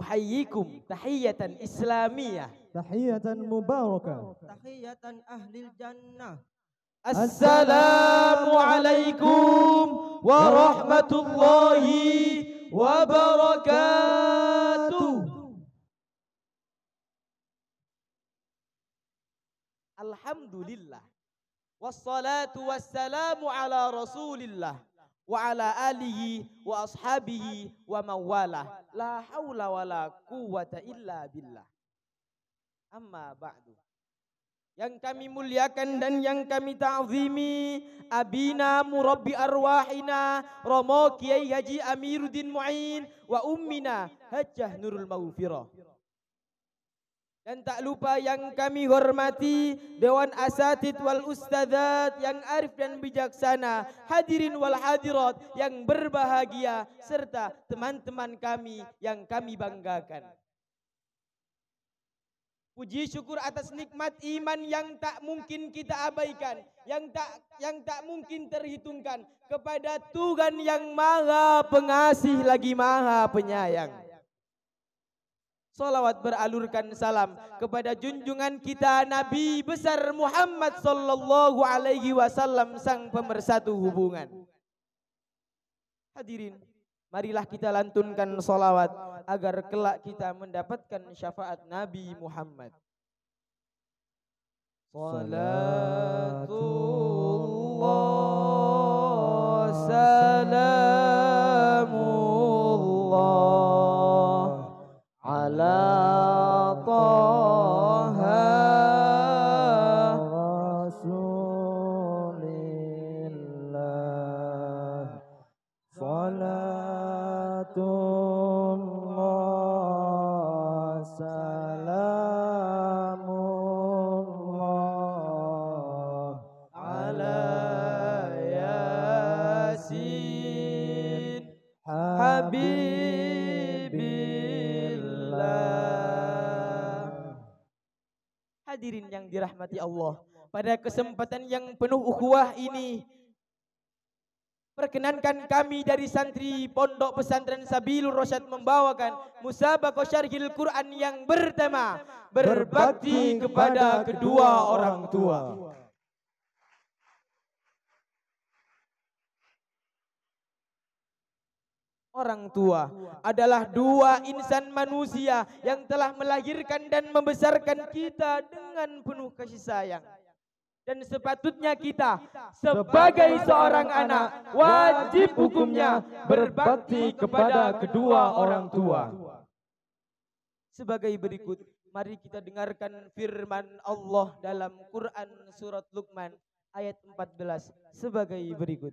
أحييكم تحية إسلامية تحية مباركة تحية أهل الجنة السلام عليكم ورحمة الله وبركاته الحمد لله والصلاة والسلام على رسول الله wa ala alihi wa ashabihi wa mawala. La haula wa la quwata illa billah. Amma ba'du. Yang kami muliakan dan yang kami ta'zimi Abina murabbi arwahina Romo Kiai Haji Amiruddin Mu'in Wa ummina Hajjah Nurul Maghfirah dan tak lupa yang kami hormati Dewan Asatid wal Ustadzat yang arif dan bijaksana Hadirin wal hadirat yang berbahagia Serta teman-teman kami yang kami banggakan Puji syukur atas nikmat iman yang tak mungkin kita abaikan, yang tak yang tak mungkin terhitungkan kepada Tuhan yang Maha Pengasih lagi Maha Penyayang. Salawat beralurkan salam kepada junjungan kita Nabi besar Muhammad sallallahu alaihi wasallam sang pemersatu hubungan. Hadirin, marilah kita lantunkan salawat agar kelak kita mendapatkan syafaat Nabi Muhammad. Salatullah hadirin yang dirahmati Allah pada kesempatan yang penuh ukhuwah ini perkenankan kami dari santri Pondok Pesantren Sabilur Rasyad membawakan musabaqah syarhil Quran yang bertema berbakti kepada kedua orang tua. orang tua adalah dua insan manusia yang telah melahirkan dan membesarkan kita dengan penuh kasih sayang. Dan sepatutnya kita sebagai seorang anak wajib hukumnya berbakti kepada kedua orang tua. Sebagai berikut, mari kita dengarkan firman Allah dalam Quran surat Luqman ayat 14 sebagai berikut.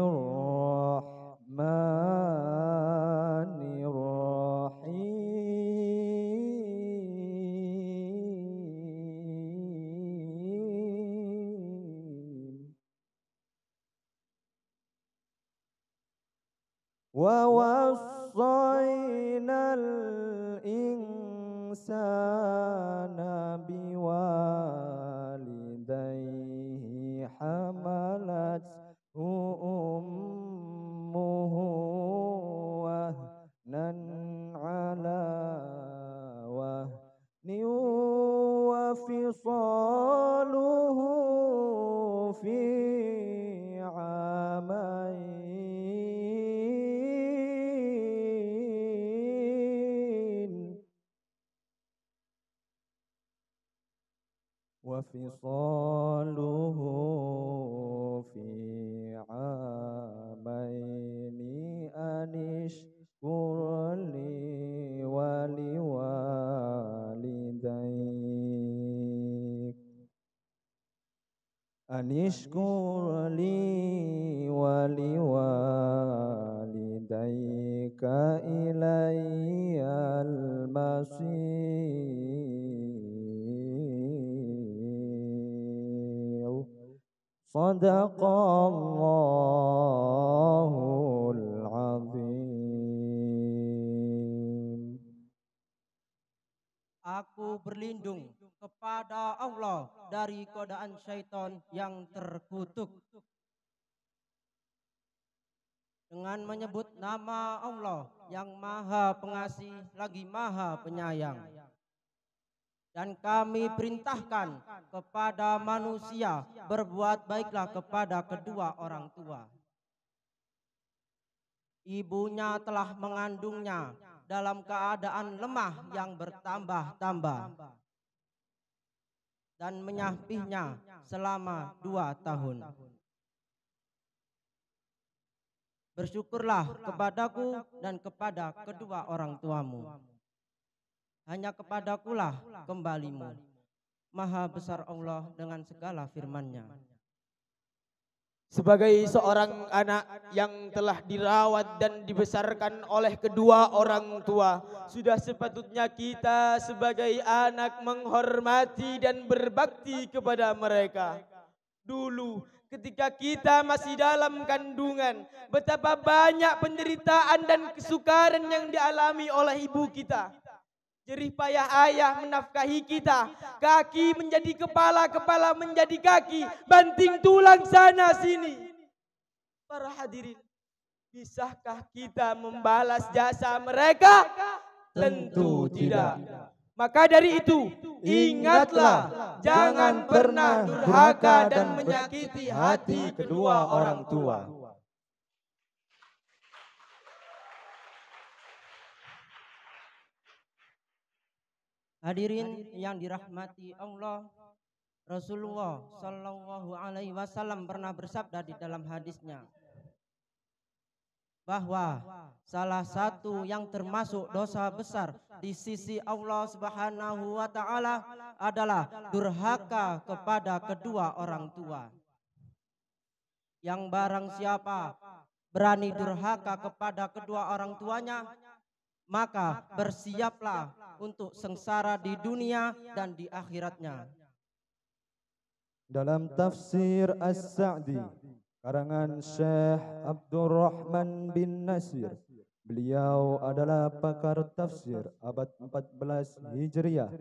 สา مثاله في عامين أن اشكر لي ولوالديك أن اشكر لي ولوالديك إلي المصير صدق الله العظيم Aku berlindung kepada Allah dari godaan syaitan yang terkutuk. Dengan menyebut nama Allah yang maha pengasih lagi maha penyayang. Dan kami perintahkan kepada manusia berbuat baiklah kepada kedua orang tua. Ibunya telah mengandungnya dalam keadaan lemah yang bertambah-tambah dan menyapihnya selama dua tahun. Bersyukurlah kepadaku dan kepada kedua orang tuamu hanya kepadakulah kembalimu. Maha besar Allah dengan segala firman-Nya. Sebagai seorang anak yang telah dirawat dan dibesarkan oleh kedua orang tua, sudah sepatutnya kita sebagai anak menghormati dan berbakti kepada mereka. Dulu ketika kita masih dalam kandungan, betapa banyak penderitaan dan kesukaran yang dialami oleh ibu kita Jerih payah ayah menafkahi kita. Kaki menjadi kepala, kepala menjadi kaki. Banting tulang sana sini. Para hadirin, bisakah kita membalas jasa mereka? Tentu tidak. Maka dari itu, ingatlah jangan pernah durhaka dan menyakiti hati kedua orang tua. Hadirin yang dirahmati Allah, Rasulullah Shallallahu Alaihi Wasallam pernah bersabda di dalam hadisnya bahwa salah satu yang termasuk dosa besar di sisi Allah Subhanahu wa taala adalah durhaka kepada kedua orang tua. Yang barang siapa berani durhaka kepada kedua orang tuanya, maka bersiaplah untuk sengsara di dunia dan di akhiratnya. Dalam tafsir As-Sa'di, karangan Syekh Abdurrahman bin Nasir, beliau adalah pakar tafsir abad 14 Hijriah,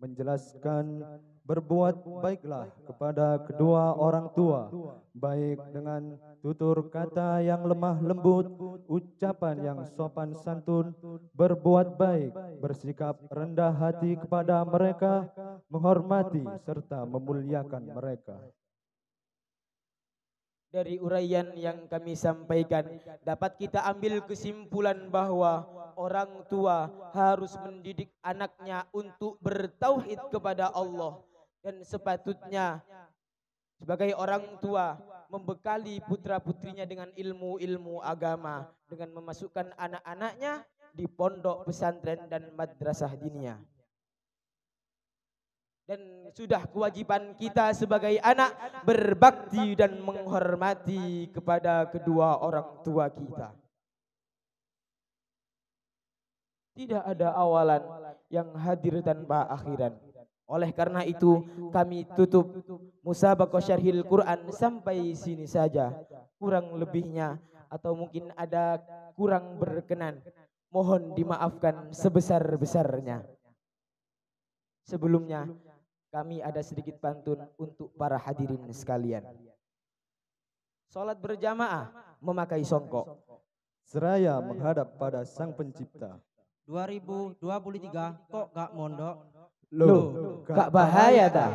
menjelaskan berbuat baiklah kepada kedua orang tua, baik dengan tutur kata yang lemah lembut, ucapan yang sopan santun, berbuat baik, bersikap rendah hati kepada mereka, menghormati serta memuliakan mereka. Dari uraian yang kami sampaikan, dapat kita ambil kesimpulan bahwa orang tua harus mendidik anaknya untuk bertauhid kepada Allah dan sepatutnya sebagai orang tua membekali putra-putrinya dengan ilmu-ilmu agama dengan memasukkan anak-anaknya di pondok pesantren dan madrasah diniyah. Dan sudah kewajiban kita sebagai anak berbakti dan menghormati kepada kedua orang tua kita. Tidak ada awalan yang hadir tanpa akhiran. Oleh karena itu kami tutup musabaqah syarhil Quran sampai sini saja. Kurang lebihnya atau mungkin ada kurang berkenan. Mohon dimaafkan sebesar-besarnya. Sebelumnya kami ada sedikit pantun untuk para hadirin sekalian. Salat berjamaah memakai songkok. Seraya menghadap pada Sang Pencipta. 2023 kok gak mondok? Loh, gak bahaya ta?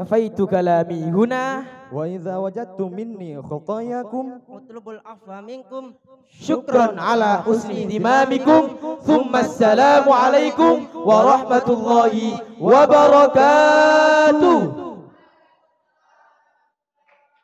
Kafaitu kalami huna wa idza wajadtum minni khatayakum utlubul afwa minkum syukran ala husni dimamikum thumma assalamu alaikum warahmatullahi wabarakatuh